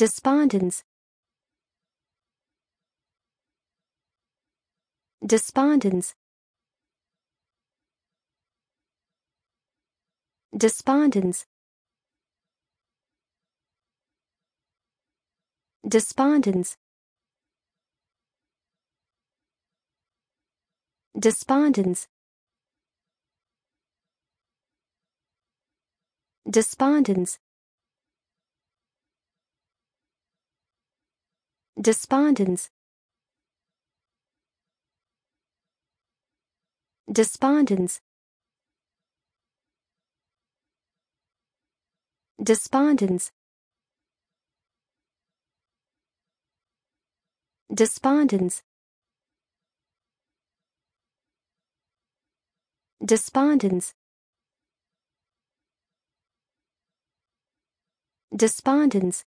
despondence despondence despondence despondence despondence despondence despondence despondence despondence despondence despondence despondence